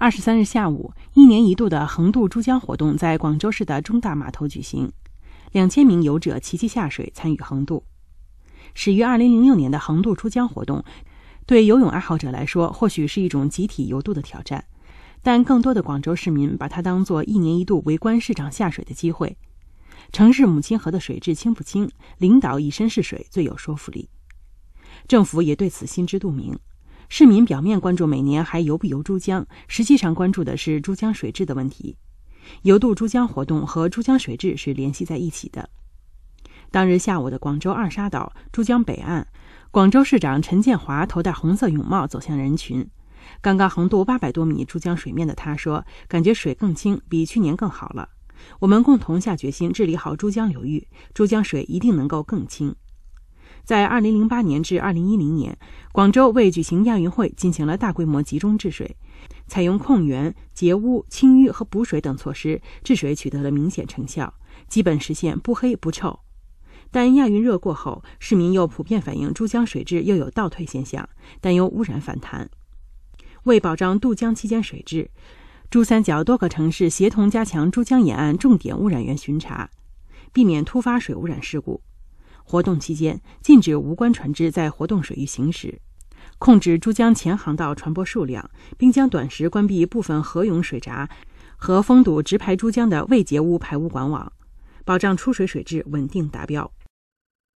二十三日下午，一年一度的横渡珠江活动在广州市的中大码头举行，两千名游者齐齐下水参与横渡。始于二零零六年的横渡珠江活动，对游泳爱好者来说或许是一种集体游渡的挑战，但更多的广州市民把它当作一年一度围观市长下水的机会。城市母亲河的水质清不清，领导以身试水最有说服力。政府也对此心知肚明。市民表面关注每年还游不游珠江，实际上关注的是珠江水质的问题。游渡珠江活动和珠江水质是联系在一起的。当日下午的广州二沙岛珠江北岸，广州市长陈建华头戴红色泳帽走向人群。刚刚横渡八百多米珠江水面的他，说：“感觉水更清，比去年更好了。我们共同下决心治理好珠江流域，珠江水一定能够更清。”在二零零八年至二零一零年，广州为举行亚运会进行了大规模集中治水，采用控源、截污、清淤和补水等措施，治水取得了明显成效，基本实现不黑不臭。但亚运热过后，市民又普遍反映珠江水质又有倒退现象，担忧污染反弹。为保障渡江期间水质，珠三角多个城市协同加强珠江沿岸重点污染源巡查，避免突发水污染事故。活动期间，禁止无关船只在活动水域行驶，控制珠江前航道船舶数量，并将短时关闭部分河涌水闸和封堵直排珠江的未截污排污管网，保障出水水质稳定达标。